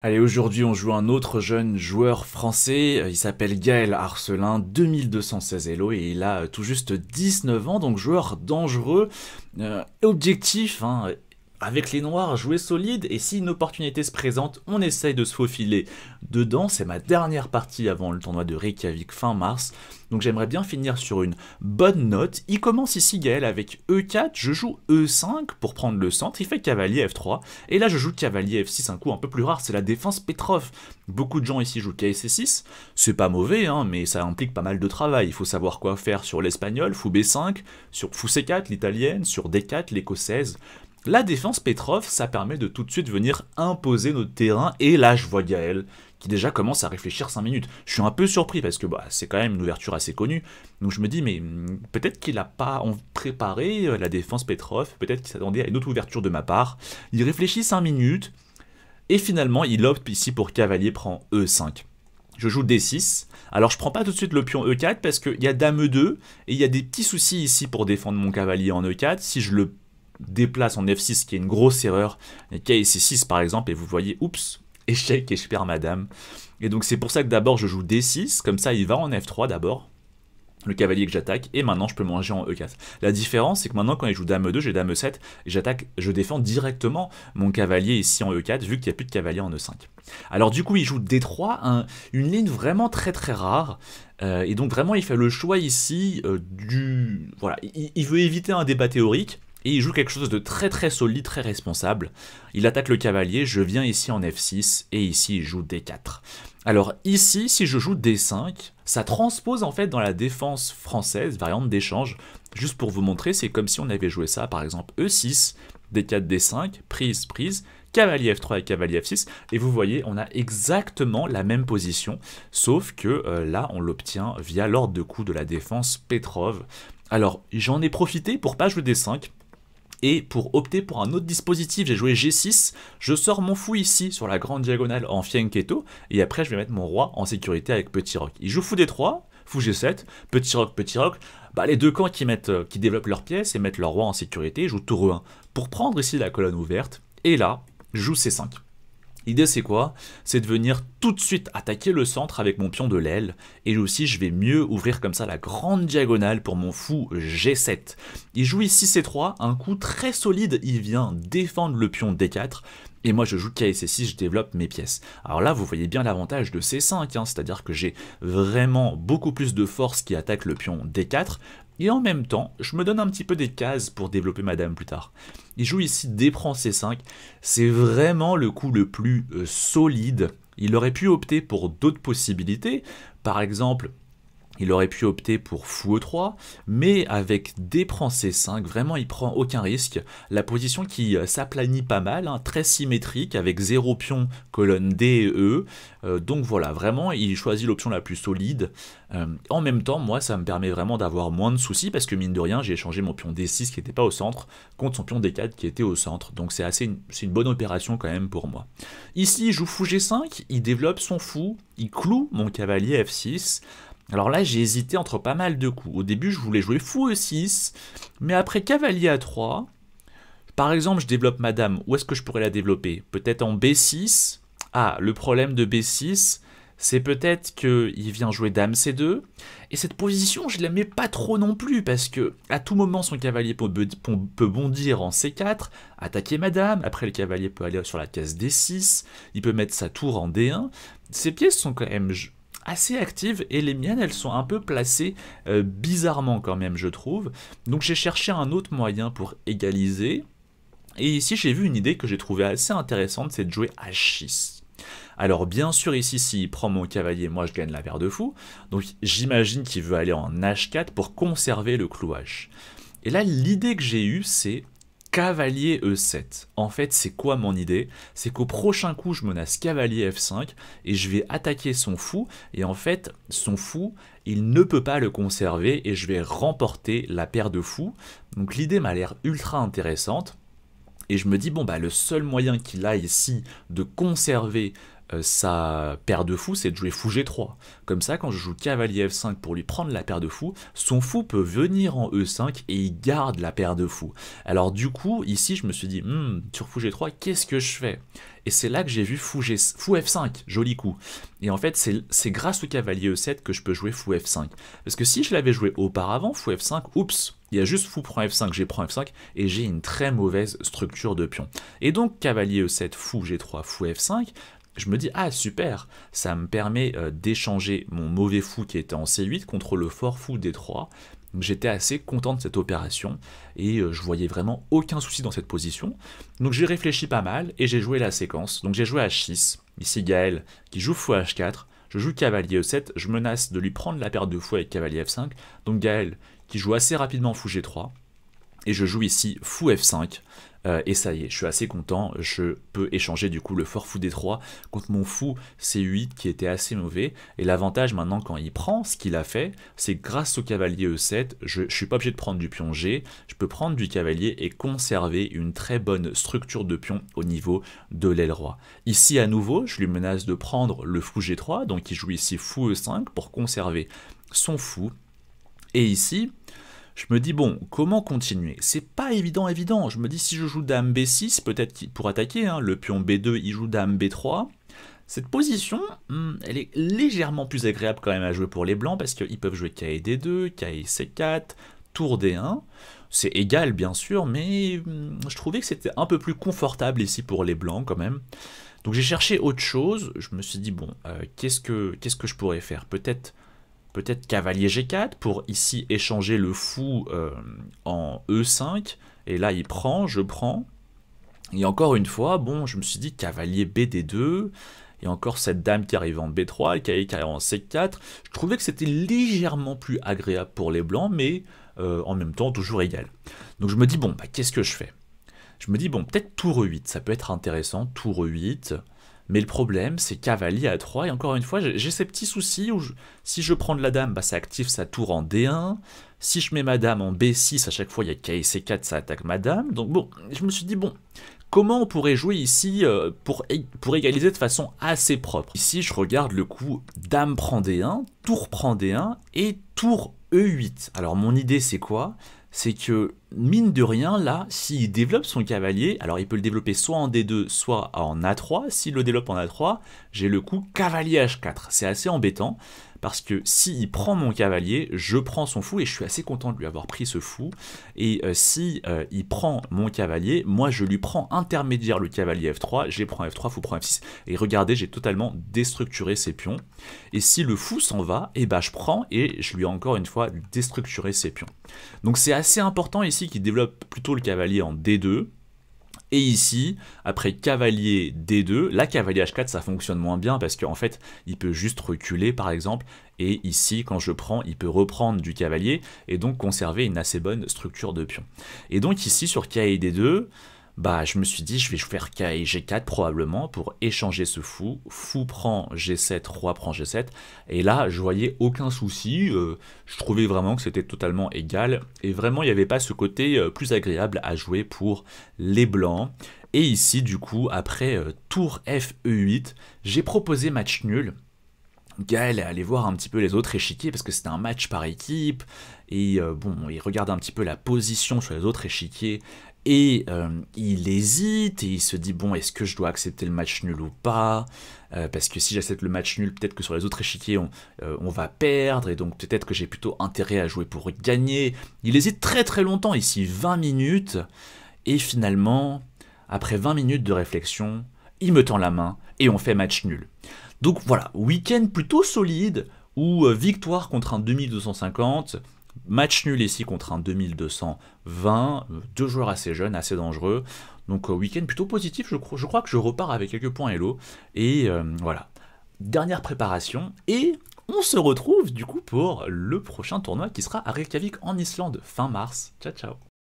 Allez, aujourd'hui on joue un autre jeune joueur français, euh, il s'appelle Gaël Arcelin, 2216 Elo et il a tout juste 19 ans, donc joueur dangereux, euh, objectif, hein, avec les noirs, jouer solide et si une opportunité se présente, on essaye de se faufiler. Dedans, c'est ma dernière partie avant le tournoi de Reykjavik fin mars, donc j'aimerais bien finir sur une bonne note. Il commence ici Gaël avec E4, je joue E5 pour prendre le centre, il fait cavalier F3, et là je joue cavalier F6, un coup un peu plus rare, c'est la défense Petrov. Beaucoup de gens ici jouent KSC6, c'est pas mauvais, hein, mais ça implique pas mal de travail, il faut savoir quoi faire sur l'espagnol, fou B5, sur fou C4 l'italienne, sur D4 l'écossaise, la défense Petrov, ça permet de tout de suite venir imposer notre terrain. Et là, je vois Gaël qui déjà commence à réfléchir 5 minutes. Je suis un peu surpris parce que bah, c'est quand même une ouverture assez connue. Donc je me dis, mais hmm, peut-être qu'il n'a pas préparé euh, la défense Petrov. Peut-être qu'il s'attendait à une autre ouverture de ma part. Il réfléchit 5 minutes. Et finalement, il opte ici pour cavalier prend E5 je joue D6. Alors je prends pas tout de suite le pion E4 parce qu'il y a Dame E2 et il y a des petits soucis ici pour défendre mon cavalier en E4. Si je le déplace en F6, qui est une grosse erreur, et K 6 par exemple, et vous voyez, oups, échec et je perds madame. Et donc c'est pour ça que d'abord je joue D6, comme ça il va en F3 d'abord, le cavalier que j'attaque, et maintenant je peux manger en E4. La différence, c'est que maintenant quand il joue dame 2 j'ai dame 7 et j'attaque, je défends directement mon cavalier ici en E4, vu qu'il n'y a plus de cavalier en E5. Alors du coup, il joue D3, une ligne vraiment très très rare, euh, et donc vraiment il fait le choix ici euh, du... Voilà, il veut éviter un débat théorique, et il joue quelque chose de très très solide, très responsable. Il attaque le cavalier, je viens ici en f6, et ici il joue d4. Alors ici, si je joue d5, ça transpose en fait dans la défense française, variante d'échange. Juste pour vous montrer, c'est comme si on avait joué ça, par exemple e6, d4, d5, prise, prise, cavalier f3 et cavalier f6, et vous voyez, on a exactement la même position, sauf que euh, là, on l'obtient via l'ordre de coup de la défense Petrov. Alors, j'en ai profité pour pas jouer d5, et pour opter pour un autre dispositif, j'ai joué G6, je sors mon fou ici sur la grande diagonale en fianchetto, et après je vais mettre mon roi en sécurité avec petit rock. Il joue fou D3, fou G7, petit roc, petit rock, Bah, les deux camps qui, mettent, euh, qui développent leurs pièces et mettent leur roi en sécurité jouent tour 1 pour prendre ici la colonne ouverte, et là, joue C5. L'idée c'est quoi C'est de venir tout de suite attaquer le centre avec mon pion de l'aile et aussi je vais mieux ouvrir comme ça la grande diagonale pour mon fou G7. Il joue ici C3, un coup très solide, il vient défendre le pion D4 et moi je joue KSC6, je développe mes pièces. Alors là vous voyez bien l'avantage de C5, hein. c'est-à-dire que j'ai vraiment beaucoup plus de force qui attaque le pion D4 et en même temps, je me donne un petit peu des cases pour développer Madame plus tard. Il joue ici déprend C5. C'est vraiment le coup le plus euh, solide. Il aurait pu opter pour d'autres possibilités. Par exemple, il aurait pu opter pour fou e 3 mais avec D prend C5, vraiment il prend aucun risque. La position qui euh, s'aplanit pas mal, hein, très symétrique, avec zéro pion, colonne D et E. Euh, donc voilà, vraiment il choisit l'option la plus solide. Euh, en même temps, moi ça me permet vraiment d'avoir moins de soucis, parce que mine de rien, j'ai échangé mon pion D6 qui n'était pas au centre contre son pion D4 qui était au centre. Donc c'est assez une bonne opération quand même pour moi. Ici, il joue fou G5, il développe son fou, il cloue mon cavalier F6. Alors là, j'ai hésité entre pas mal de coups. Au début, je voulais jouer fou e6, mais après cavalier a 3, par exemple, je développe madame. Où est-ce que je pourrais la développer Peut-être en B6. Ah, le problème de B6, c'est peut-être qu'il vient jouer dame C2. Et cette position, je ne mets pas trop non plus, parce que à tout moment, son cavalier peut bondir en C4, attaquer madame, après le cavalier peut aller sur la case D6, il peut mettre sa tour en D1. Ces pièces sont quand même assez active et les miennes elles sont un peu placées euh, bizarrement quand même je trouve. Donc j'ai cherché un autre moyen pour égaliser et ici j'ai vu une idée que j'ai trouvée assez intéressante c'est de jouer à 6. Alors bien sûr ici s'il prend mon cavalier moi je gagne la paire de fou donc j'imagine qu'il veut aller en h4 pour conserver le clou Et là l'idée que j'ai eue c'est cavalier E7. En fait, c'est quoi mon idée C'est qu'au prochain coup, je menace cavalier F5 et je vais attaquer son fou. Et en fait, son fou, il ne peut pas le conserver et je vais remporter la paire de fous. Donc l'idée m'a l'air ultra intéressante. Et je me dis, bon, bah, le seul moyen qu'il a ici de conserver euh, sa paire de fous, c'est de jouer fou G3. Comme ça, quand je joue cavalier F5 pour lui prendre la paire de fous, son fou peut venir en E5 et il garde la paire de fous. Alors du coup, ici, je me suis dit, hmm, sur fou G3, qu'est-ce que je fais Et c'est là que j'ai vu fou, fou F5, joli coup. Et en fait, c'est grâce au cavalier E7 que je peux jouer fou F5. Parce que si je l'avais joué auparavant, fou F5, oups, il y a juste fou prend F5, J'ai prend F5, et j'ai une très mauvaise structure de pion. Et donc, cavalier E7, fou G3, fou F5, je me dis ah super, ça me permet euh, d'échanger mon mauvais fou qui était en C8 contre le fort fou D3. j'étais assez content de cette opération et euh, je voyais vraiment aucun souci dans cette position. Donc j'ai réfléchi pas mal et j'ai joué la séquence. Donc j'ai joué H6, ici Gaël qui joue fou H4, je joue cavalier E7, je menace de lui prendre la paire de fou avec cavalier F5. Donc Gaël qui joue assez rapidement fou G3 et je joue ici fou F5 euh, et ça y est, je suis assez content. Je peux échanger du coup le fort fou d 3 contre mon fou C8 qui était assez mauvais. Et l'avantage maintenant quand il prend ce qu'il a fait, c'est grâce au cavalier E7, je, ne suis pas obligé de prendre du pion G, je peux prendre du cavalier et conserver une très bonne structure de pion au niveau de l'aile roi. Ici à nouveau, je lui menace de prendre le fou G3, donc il joue ici fou E5 pour conserver son fou. Et ici, je me dis bon, comment continuer C'est pas évident, évident. Je me dis si je joue dame B6, peut-être pour attaquer, hein, le pion B2, il joue dame B3. Cette position, hmm, elle est légèrement plus agréable quand même à jouer pour les blancs parce qu'ils peuvent jouer kd 2 et C4, tour D1. C'est égal bien sûr, mais hmm, je trouvais que c'était un peu plus confortable ici pour les blancs quand même. Donc j'ai cherché autre chose, je me suis dit bon, euh, qu'est-ce que qu'est-ce que je pourrais faire Peut-être peut-être cavalier g4 pour ici échanger le fou euh, en e5. Et là, il prend, je prends. Et encore une fois, bon, je me suis dit cavalier bd2. Et encore cette dame qui arrive en b3, et qui arrive en c4. Je trouvais que c'était légèrement plus agréable pour les blancs, mais euh, en même temps toujours égal. Donc je me dis, bon, bah, qu'est-ce que je fais Je me dis, bon, peut-être tour e8, ça peut être intéressant, tour e8. Mais le problème, c'est cavalier à 3. Et encore une fois, j'ai ces petits soucis où si je prends de la dame, bah, ça active sa tour en D1. Si je mets ma dame en B6, à chaque fois, il y a K c 4 ça attaque ma dame. Donc bon, je me suis dit, bon, comment on pourrait jouer ici euh, pour, pour égaliser de façon assez propre Ici, je regarde le coup dame prend D1, tour prend D1 et tour E8. Alors mon idée, c'est quoi c'est que, mine de rien, là, s'il développe son cavalier, alors il peut le développer soit en D2, soit en A3. S'il le développe en A3, j'ai le coup cavalier H4. C'est assez embêtant parce que s'il prend mon cavalier, je prends son fou et je suis assez content de lui avoir pris ce fou. Et euh, si euh, il prend mon cavalier, moi je lui prends intermédiaire le cavalier F3, J'ai prends F3, fou prend F6. Et regardez, j'ai totalement déstructuré ses pions. Et si le fou s'en va, et eh ben, je prends et je lui ai encore une fois déstructuré ses pions. Donc c'est assez important ici qu'il développe plutôt le cavalier en D2 et ici, après cavalier D2, là cavalier H4 ça fonctionne moins bien parce qu'en fait il peut juste reculer par exemple et ici quand je prends il peut reprendre du cavalier et donc conserver une assez bonne structure de pion. Et donc ici sur d 2 bah je me suis dit je vais faire K et G4 probablement pour échanger ce fou. Fou prend G7, roi prend G7. Et là, je voyais aucun souci. Euh, je trouvais vraiment que c'était totalement égal. Et vraiment, il n'y avait pas ce côté euh, plus agréable à jouer pour les blancs. Et ici, du coup, après euh, tour FE8, j'ai proposé match nul. Gaël est allé voir un petit peu les autres échiquiers parce que c'était un match par équipe. Et bon, il regarde un petit peu la position sur les autres échiquiers et euh, il hésite et il se dit bon, est-ce que je dois accepter le match nul ou pas euh, Parce que si j'accepte le match nul, peut-être que sur les autres échiquiers, euh, on, va perdre et donc peut-être que j'ai plutôt intérêt à jouer pour gagner. Il hésite très très longtemps, ici 20 minutes. Et finalement, après 20 minutes de réflexion, il me tend la main et on fait match nul. Donc voilà, week-end plutôt solide ou victoire contre un 2250 Match nul ici contre un 2220, deux joueurs assez jeunes, assez dangereux. Donc euh, week-end plutôt positif, je, crois que je repars avec quelques points Hello. Et euh, voilà, dernière préparation. Et on se retrouve du coup pour le prochain tournoi qui sera à Reykjavik en Islande fin mars. Ciao ciao